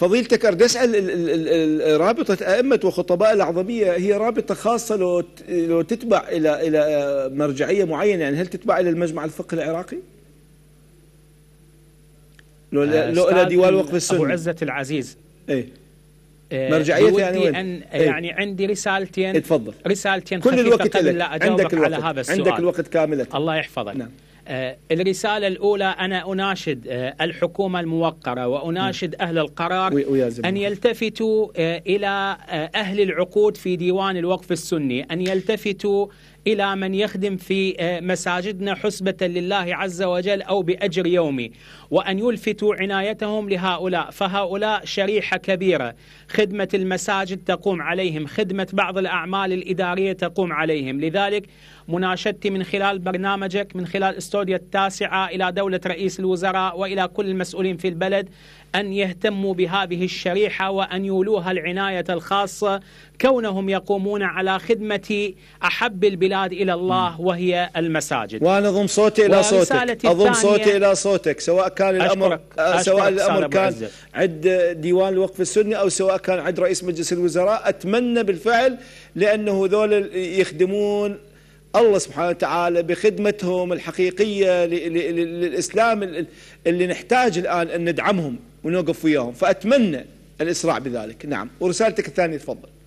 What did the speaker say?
فضيلتك أرد أسأل رابطة أئمة وخطباء الأعظمية هي رابطة خاصة لو لو تتبع إلى إلى مرجعية معينة يعني هل تتبع إلى المجمع الفقهي العراقي؟ لو لو إلى ديوان وقف السنة أبو عزة العزيز إيه آه، مرجعية يعني وين؟ أن ايه؟ يعني عندي رسالتين اتفضل رسالتين كل الوقت لك. لا أجاوبك عندك الوقت. على هذا السؤال عندك الوقت كاملة الله يحفظك نعم آه، الرسالة الأولى أنا أناشد آه، الحكومة الموقرة وأناشد نعم. أهل القرار أن يلتفتوا آه، إلى أهل العقود في ديوان الوقف السني أن يلتفتوا إلى من يخدم في مساجدنا حسبة لله عز وجل أو بأجر يومي وأن يلفتوا عنايتهم لهؤلاء فهؤلاء شريحة كبيرة خدمة المساجد تقوم عليهم خدمة بعض الأعمال الإدارية تقوم عليهم لذلك مناشدتي من خلال برنامجك من خلال استوديو السعودية التاسعة إلى دولة رئيس الوزراء وإلى كل المسؤولين في البلد أن يهتموا بهذه الشريحة وأن يولوها العناية الخاصة كونهم يقومون على خدمة أحب البلاد إلى الله وهي المساجد وأنا أضم صوتي إلى صوتك أضم صوتي إلى صوتك سواء كان الأمر أشكرك. آه، أشكرك سواء الأمر كان عند ديوان الوقف السني أو سواء كان عند رئيس مجلس الوزراء أتمنى بالفعل لأنه ذول يخدمون الله سبحانه وتعالى بخدمتهم الحقيقية للإسلام اللي نحتاج الآن أن ندعمهم ونوقف وياهم فأتمنى الإسراع بذلك نعم ورسالتك الثانية تفضل